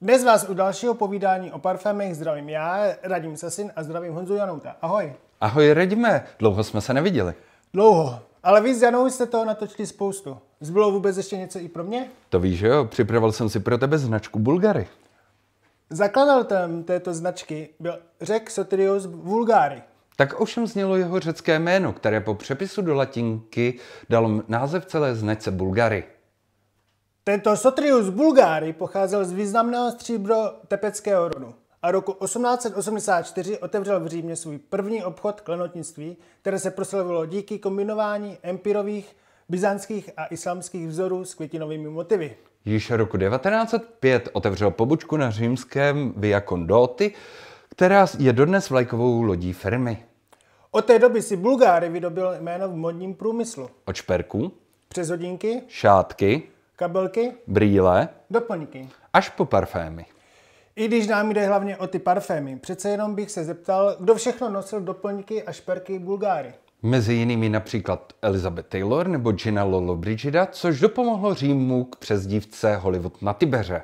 Dnes vás u dalšího povídání o parfémech zdravím já, Radim Sasin a zdravím Honzu Janouta. Ahoj. Ahoj Radime, dlouho jsme se neviděli. Dlouho. Ale vy s Janou jste toho natočili spoustu. Zbylo vůbec ještě něco i pro mě? To víš, jo. Připravil jsem si pro tebe značku Bulgary. Zakladatelem této značky byl řek Sotirios Vulgari. Tak ovšem znělo jeho řecké jméno, které po přepisu do latinky dalo název celé značce Bulgary. Tento Sotrius Bulgari pocházel z významného stříbro tepeckého rodu a roku 1884 otevřel v Římě svůj první obchod klenotnictví, které se proslavilo díky kombinování empirových, byzantských a islámských vzorů s květinovými motivy. Již roku 1905 otevřel pobočku na římském Via Condotti, která je dodnes vlajkovou lodí firmy. Od té doby si Bulgáry vydobil jméno v modním průmyslu. Od šperků, přes hodinky, šátky, kabelky, brýle, doplňky, až po parfémy. I když nám jde hlavně o ty parfémy, přece jenom bych se zeptal, kdo všechno nosil doplňky a šperky Bulgáry. Mezi jinými například Elizabeth Taylor nebo Gina Lollobrigida, což dopomohlo Římu k přezdívce Hollywood na Tibeře.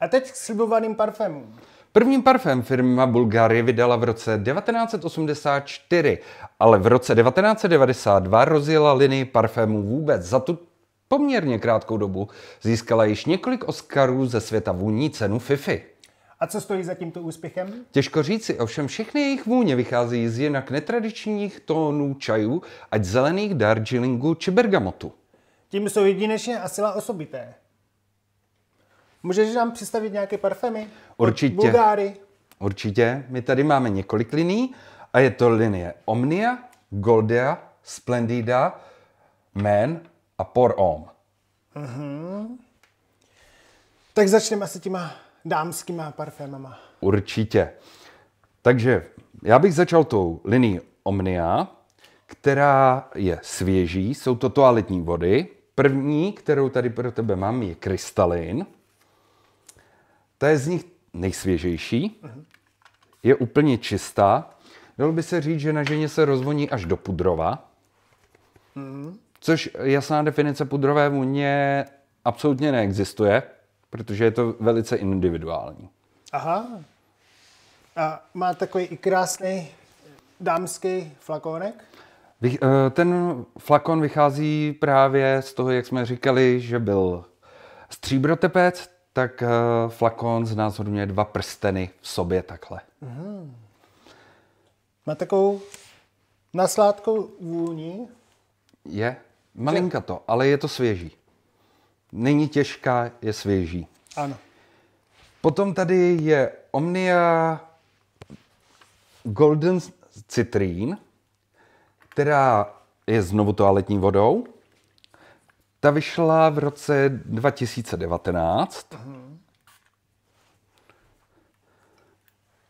A teď k slibovaným parfémům. První parfém firma Bulgari vydala v roce 1984, ale v roce 1992 rozjela linii parfémů vůbec. Za tu poměrně krátkou dobu získala již několik Oscarů ze světa vůní cenu FIFI. A co stojí za tímto úspěchem? Těžko říci, ovšem všechny jejich vůně vychází z jinak netradičních tónů čajů, ať zelených, darjeelingu či bergamotu. Tím jsou jedinečně a sila osobité. Můžeš nám představit nějaké parfémy? Určitě. Bulgáry? Určitě. My tady máme několik liní a je to linie Omnia, Goldia, Splendida, Man a Por Om. Mm-hmm. Tak začneme asi těma dámskýma parfémama. Určitě. Takže já bych začal tou linií Omnia, která je svěží, jsou to toaletní vody. První, kterou tady pro tebe mám, je krystalin. Ta je z nich nejsvěžejší, je úplně čistá. Dalo by se říct, že na ženě se rozvoní až do pudrova, hmm. což jasná definice pudrové vůně absolutně neexistuje protože je to velice individuální. Aha. A má takový i krásný dámský flakonek? Eh, ten flakon vychází právě z toho, jak jsme říkali, že byl stříbrotepec, tak eh, flakon znázorňuje dva prsteny v sobě takhle. Mm. Má takovou nasládkou vůni? Je, malinka to, ale je to svěží není těžká, je svěží. Ano. Potom tady je Omnia Golden Citrine, která je znovu toaletní vodou. Ta vyšla v roce 2019.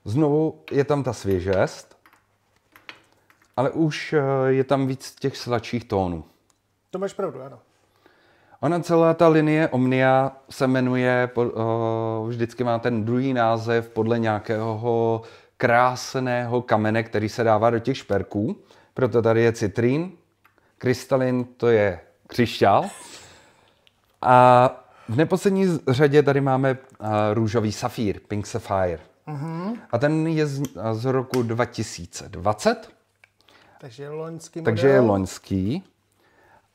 Znovu je tam ta svěžest, ale už eh, je tam víc těch sladších tónů. To máš pravdu, ano. Ona celá ta linie Omnia se jmenuje, vždycky má ten druhý název podle nějakého krásného kamene, který se dává do těch šperků. Proto tady je citrín, krystalin to je křišťál. A v neposlední řadě tady máme růžový safír, pink sapphire. Uh-huh. A ten je z, z roku 2020. Takže je loňský. Takže model. je loňský.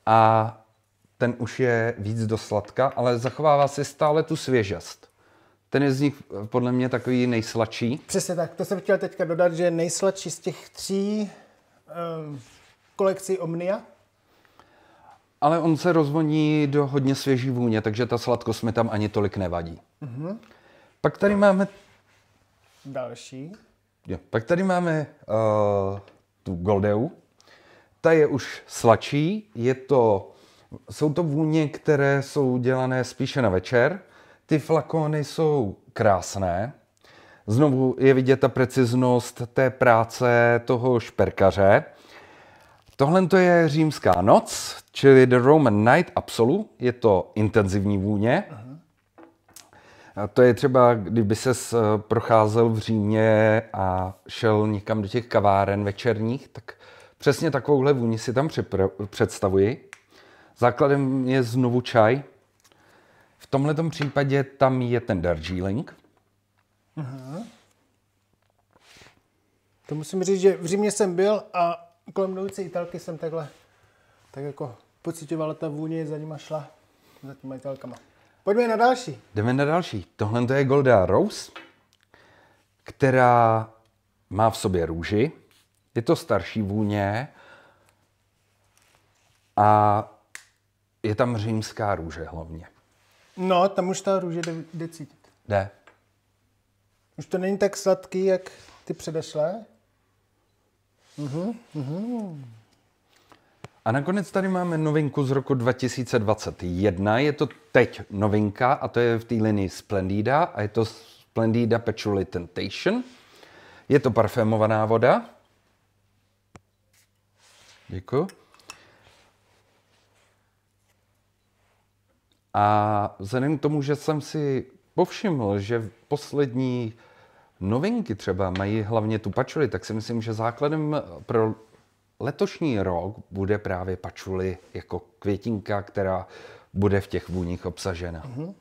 A ten už je víc do sladka, ale zachovává si stále tu svěžest. Ten je z nich eh, podle mě takový nejsladší. Přesně tak, to jsem chtěl teďka dodat, že je nejsladší z těch tří um, kolekcí Omnia. Ale on se rozvoní do hodně svěží vůně, takže ta sladkost mi tam ani tolik nevadí. Mm-hmm. Pak tady máme... Další. Jo, pak tady máme uh, tu Goldeu. Ta je už sladší, je to jsou to vůně, které jsou dělané spíše na večer. Ty flakony jsou krásné. Znovu je vidět ta preciznost té práce toho šperkaře. Tohle je římská noc, čili The Roman Night Absolu. Je to intenzivní vůně. A to je třeba, kdyby se eh, procházel v Římě a šel někam do těch kaváren večerních, tak přesně takovouhle vůni si tam představuji. Základem je znovu čaj. V tomhle případě tam je ten Darjeeling. Aha. Mhm. To musím říct, že v Římě jsem byl a kolem mnoucí Italky jsem takhle tak jako pocitovala ta vůně, za nima šla, za těma Italkama. Pojďme na další. Jdeme na další. Tohle to je Golda Rose, která má v sobě růži. Je to starší vůně a je tam římská růže hlavně. No, tam už ta růže jde, jde cítit. Jde. Už to není tak sladký, jak ty předešlé. Uhum, uhum. A nakonec tady máme novinku z roku 2021. Je to teď novinka a to je v té linii Splendida a je to Splendida Patchouli Temptation. Je to parfémovaná voda. Děkuji. A vzhledem k tomu, že jsem si povšiml, že poslední novinky třeba mají hlavně tu pačuli, tak si myslím, že základem pro letošní rok bude právě pačuli jako květinka, která bude v těch vůních obsažena. Mm-hmm.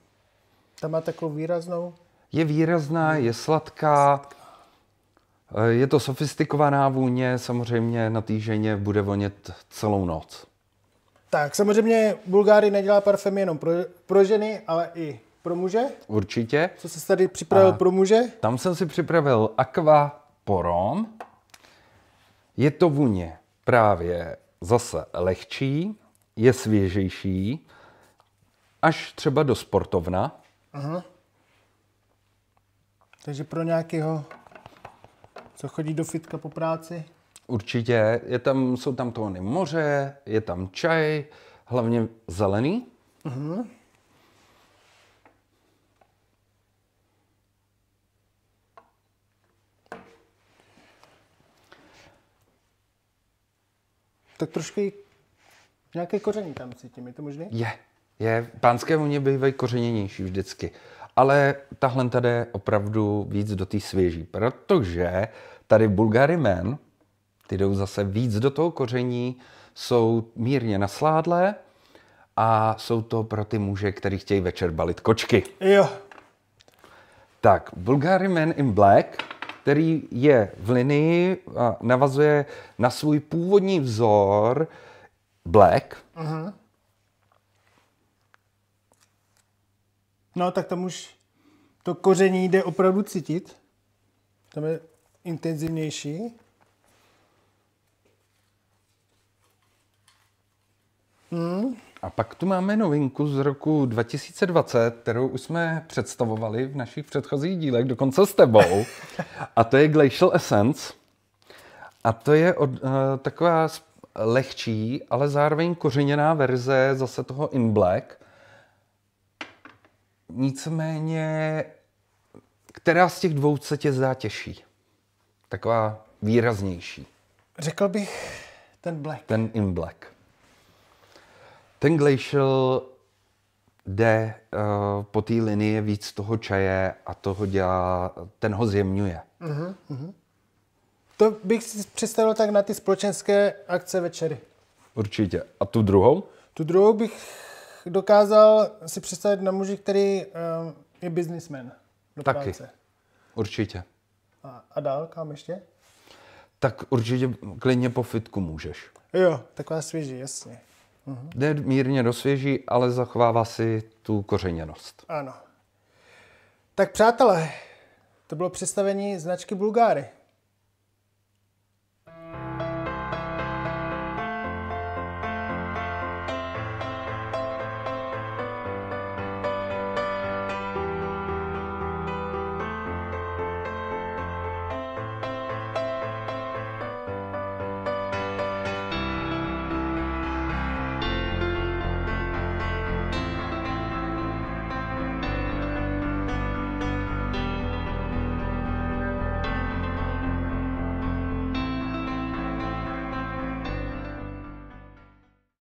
Ta má takovou výraznou? Je výrazná, mhm. je sladká, sladká. Je to sofistikovaná vůně, samozřejmě na týženě bude vonět celou noc. Tak samozřejmě Bulgári nedělá parfém jenom pro, pro ženy, ale i pro muže. Určitě. Co jsi tady připravil A pro muže? Tam jsem si připravil Aqua Porom. Je to vůně právě zase lehčí, je svěžejší, až třeba do sportovna. Aha. Takže pro nějakého, co chodí do fitka po práci. Určitě, je tam, jsou tam tóny moře, je tam čaj, hlavně zelený. mm Tak trošku nějaké koření tam cítím, je to možné? Je, je. Pánské vůně bývají kořeněnější vždycky. Ale tahle tady je opravdu víc do té svěží, protože tady Bulgari Man ty jdou zase víc do toho koření, jsou mírně nasládlé a jsou to pro ty muže, kteří chtějí večer balit kočky. Jo. Tak, Bulgari Men in Black, který je v linii a navazuje na svůj původní vzor Black. Aha. No, tak tam už to koření jde opravdu cítit. Tam je intenzivnější. Hmm. A pak tu máme novinku z roku 2020, kterou už jsme představovali v našich předchozích dílech, dokonce s tebou. A to je Glacial Essence. A to je od, uh, taková lehčí, ale zároveň kořeněná verze zase toho In Black. Nicméně, která z těch dvou se tě zdá těžší? Taková výraznější. Řekl bych ten Black. Ten In Black. Ten glacial jde uh, po té linii víc toho čaje a toho dělá, ten ho zjemňuje. Uh-huh. uh-huh. To bych si představil tak na ty společenské akce večery. Určitě. A tu druhou? Tu druhou bych dokázal si představit na muži, který uh, je biznismen. Taky. Práce. Určitě. A, a dál, kam ještě? Tak určitě klidně po fitku můžeš. Jo, taková svěží, jasně. Uh-huh. Jde mírně do svěží, ale zachovává si tu kořeněnost. Ano. Tak přátelé, to bylo představení značky Bulgáry.